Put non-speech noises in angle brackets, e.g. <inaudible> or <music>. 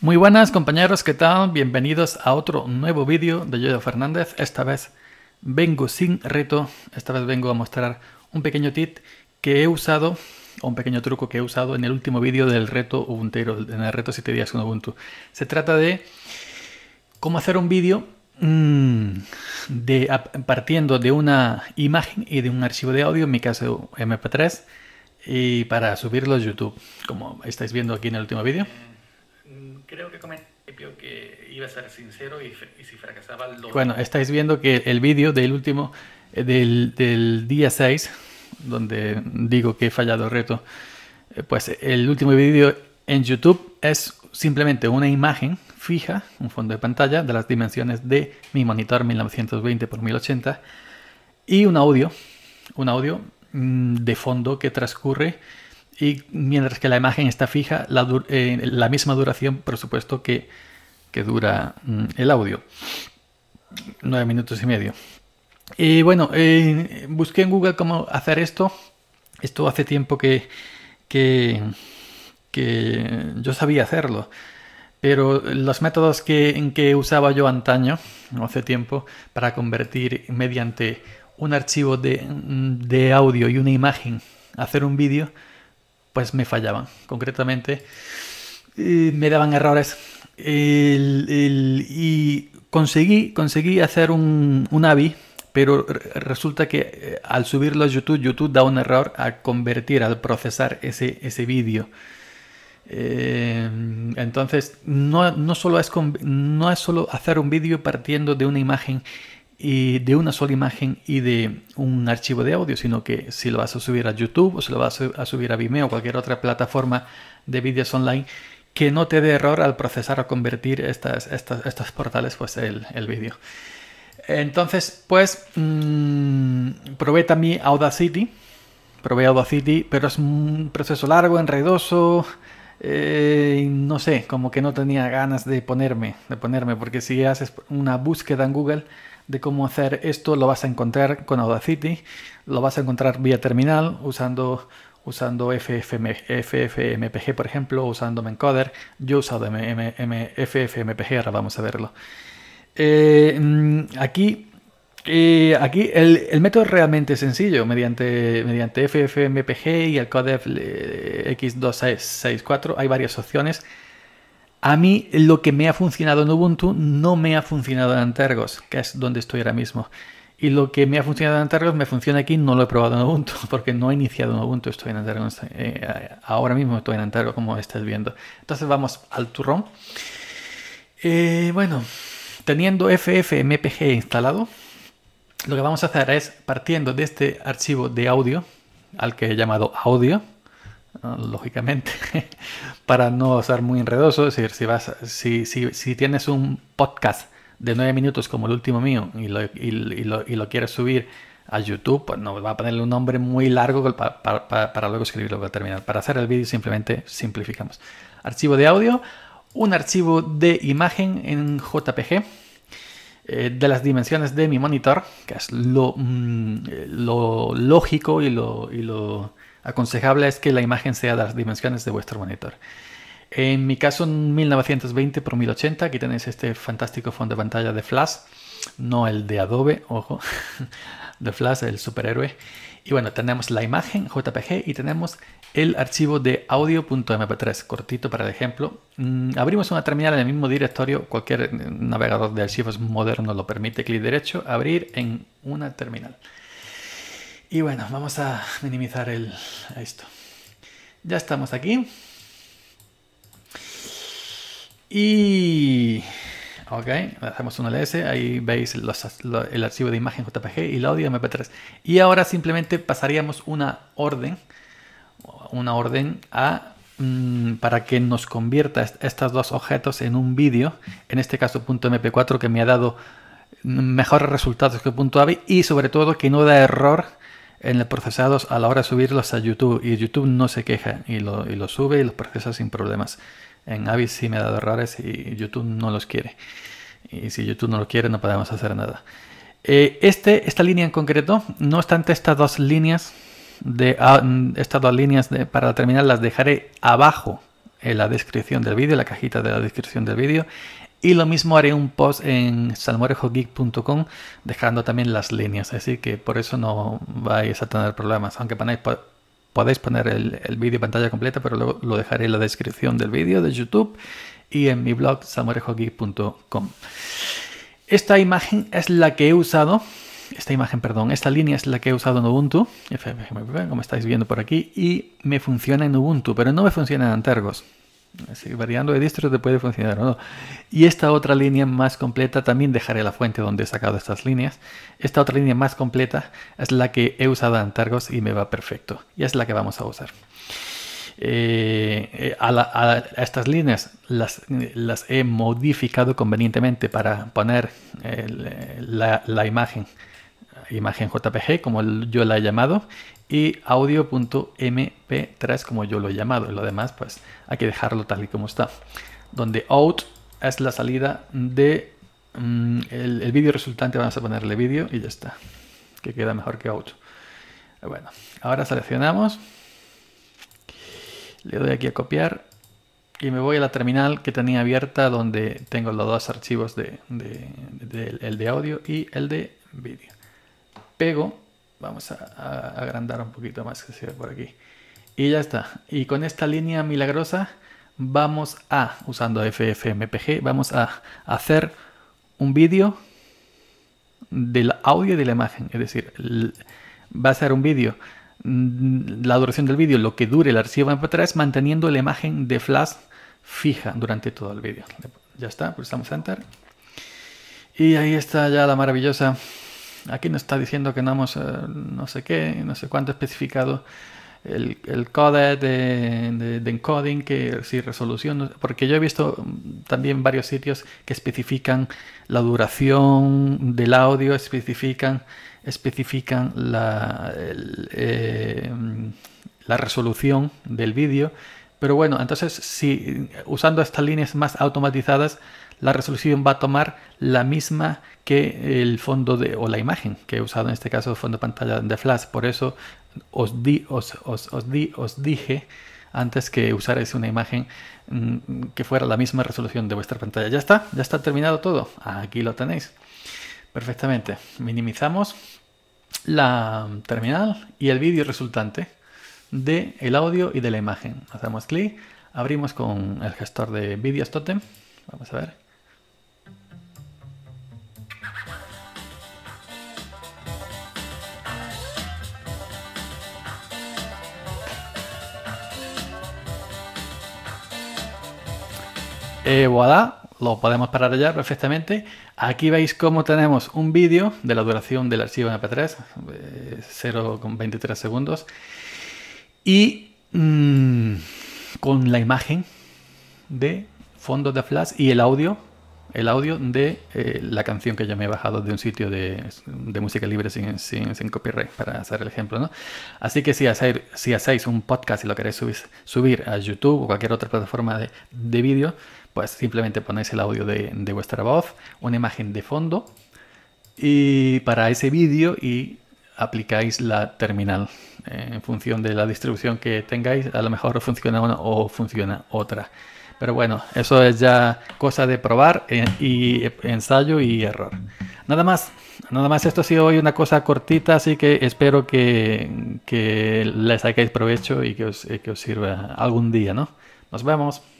Muy buenas compañeros, ¿qué tal? Bienvenidos a otro nuevo vídeo de Yoyo Fernández. Esta vez vengo sin reto, esta vez vengo a mostrar un pequeño tip que he usado, o un pequeño truco que he usado en el último vídeo del reto Ubuntu, en el reto 7 días con Ubuntu. Se trata de cómo hacer un vídeo mm, de, partiendo de una imagen y de un archivo de audio, en mi caso MP3, y para subirlo a YouTube, como estáis viendo aquí en el último vídeo creo que que iba a ser sincero y, si fracasaba lo... Bueno, estáis viendo que el vídeo del último, eh, del, del, día 6, donde digo que he fallado el reto, eh, pues el último vídeo en YouTube es simplemente una imagen fija, un fondo de pantalla de las dimensiones de mi monitor 1920x1080 y un audio, un audio mm, de fondo que transcurre y mientras que la imagen está fija, la, eh, la misma duración, por supuesto, que, dura mm, el audio. Nueve minutos y medio. Y bueno, eh, busqué en Google cómo hacer esto. Esto hace tiempo que, que, que yo sabía hacerlo. Pero los métodos que, que usaba yo antaño, hace tiempo, para convertir mediante un archivo de, mm, de audio y una imagen, hacer un vídeo, pues me fallaban. Concretamente, me daban errores. y conseguí, conseguí hacer un, un AVI, pero resulta que eh, al subirlo a YouTube, YouTube da un error al convertir, al procesar ese, ese vídeo. Eh, entonces, no, solo es no es solo hacer un vídeo partiendo de una imagen y de una sola imagen y de un archivo de audio, sino que si lo vas a subir a YouTube o si lo vas a subir a Vimeo o cualquier otra plataforma de vídeos online, que no te dé error al procesar o convertir estas, estos portales pues el, el vídeo. Entonces, pues mm, probé también Audacity, probé Audacity, pero es un proceso largo, enredoso, eh, no sé, como que no tenía ganas de ponerme, de ponerme, porque si haces una búsqueda en Google, de cómo hacer esto lo vas a encontrar con Audacity, lo vas a encontrar vía terminal usando usando FFmpg por ejemplo, usando Mencoder, yo he usado FFmpg, ahora vamos a verlo. Eh, mm, aquí eh, aquí el, método es realmente sencillo, mediante, mediante FFmpg y el codec X264 hay varias opciones a mí lo que me ha funcionado en Ubuntu no me ha funcionado en Antergos, que es donde estoy ahora mismo. Y lo que me ha funcionado en Antergos me funciona aquí, no lo he probado en Ubuntu, <laughs> porque no he iniciado en Ubuntu, estoy en Antergos. Eh, ahora mismo estoy en Antergos, como estás viendo. Entonces vamos al turrón. Eh, bueno, teniendo FFmpg instalado, lo que vamos a hacer es, partiendo de este archivo de audio, al que he llamado audio, lógicamente, <laughs> para no ser muy enredoso. Es decir, si, vas, si, si, tienes un podcast de nueve minutos como el último mío y lo, quieres subir a YouTube, pues no va a ponerle un nombre muy largo para, para luego escribirlo para terminar. Para hacer el vídeo simplemente simplificamos. Archivo de audio, un archivo de imagen en JPG eh, de las dimensiones de mi monitor, que es mm, eh, lo, lógico y lo, y lo, aconsejable es que la imagen sea de las dimensiones de vuestro monitor. En mi caso, 1920 x 1080, aquí tenéis este fantástico fondo de pantalla de flash no el de Adobe, ojo, de <laughs> Flash, el superhéroe. Y bueno, tenemos la imagen JPG y tenemos el archivo de audio.mp3, cortito para el ejemplo. Mm, abrimos una terminal en el mismo directorio, cualquier eh, navegador de archivos moderno lo permite, clic derecho, abrir en una terminal. Y bueno, vamos a minimizar el, esto. Ya estamos aquí. Y hacemos un ls, ahí veis el archivo de imagen JPG y el audio mp3. Y ahora simplemente pasaríamos una orden, una orden a mm, para que nos convierta estos dos objetos en un vídeo, en este caso .mp4 que me ha dado mejores resultados que .avi y sobre todo que no da error en los procesados a la hora de subirlos a YouTube y YouTube no se queja y lo, y lo sube y los procesa sin problemas en Avis sí me ha dado errores y YouTube no los quiere. Y si YouTube no lo quiere, no podemos hacer nada. Eh, este, esta línea en concreto, no obstante estas dos líneas, de, ah, mm, estas dos líneas para terminar las dejaré abajo en la descripción del vídeo, en la cajita de la descripción del vídeo. Y lo mismo haré un post en salmorejogeek.com dejando también las líneas. Así que por eso no vais a tener problemas. Aunque ponéis podéis poner el, el vídeo pantalla completa, pero luego lo dejaré en la descripción del vídeo de YouTube y en mi blog samueljogeek.com. Esta imagen es la que he usado, esta imagen, perdón, esta línea es la que he usado en Ubuntu, como estáis viendo por aquí, y me funciona en Ubuntu, pero no me funciona en Antergos. Así variando de distros, te puede funcionar o no. Y esta otra línea más completa, también dejaré la fuente donde he sacado estas líneas. Esta otra línea más completa es la que he usado en Targos y me va perfecto. Y es la que vamos a usar. Eh, eh, a, estas líneas las, he modificado convenientemente para poner eh, la imagen imagen JPG, como yo la he llamado, y audio.mp3, como yo lo he llamado. Y lo demás, pues hay que dejarlo tal y como está. Donde out es la salida de mm, el, vídeo resultante, vamos a ponerle vídeo y ya está. Que queda mejor que out. Bueno, ahora seleccionamos. Le doy aquí a copiar y me voy a la terminal que tenía abierta donde tengo los dos archivos de, el de audio y el de vídeo pego, vamos a, agrandar un poquito más que se por aquí. Y ya está. Y con esta línea milagrosa vamos a, usando FFmpg, vamos a hacer un vídeo del audio de la imagen. Es decir, va a ser un vídeo, mm, la duración del vídeo, lo que dure el archivo para atrás manteniendo la imagen de flash fija durante todo el vídeo. Ya está, pulsamos Enter. Y ahí está ya la maravillosa aquí nos está diciendo que no hemos eh, no sé qué, no sé cuánto especificado el, el de, encoding, que si resolución, porque yo he visto también varios sitios que especifican la duración del audio, especifican, especifican la, eh, la resolución del vídeo pero bueno, entonces si usando estas líneas más automatizadas, la resolución va a tomar la misma que el fondo de, o la imagen que he usado en este caso fondo pantalla de flash. Por eso os, os, os dije antes que usarais una imagen mm, que fuera la misma resolución de vuestra pantalla. Ya está, ya está terminado todo. Aquí lo tenéis. Perfectamente. Minimizamos la terminal y el vídeo resultante del audio y de la imagen. Hacemos clic, abrimos con el gestor de vídeos Totem. Vamos a ver. Eh, voilà, lo podemos parar ya perfectamente. Aquí veis cómo tenemos un vídeo de la duración del archivo MP3, 0,23 eh, segundos. Y mm, con la imagen de fondo de Flash y el audio, el audio de eh, la canción que yo me he bajado de un sitio de, música libre sin, sin, copyright, para hacer el ejemplo. ¿no? Así que si hacéis, si hacéis un podcast y lo queréis subir, a YouTube o cualquier otra plataforma de, vídeo, pues simplemente ponéis el audio de, de vuestra voz, una imagen de fondo y para ese vídeo y aplicáis la terminal en función de la distribución que tengáis, a lo mejor funciona una o funciona otra. Pero bueno, eso es ya cosa de probar eh, y, ensayo y error. Nada más, nada más, esto ha sido hoy una cosa cortita, así que espero que, les hagáis provecho y que os, eh, que os sirva algún día, ¿no? Nos vemos.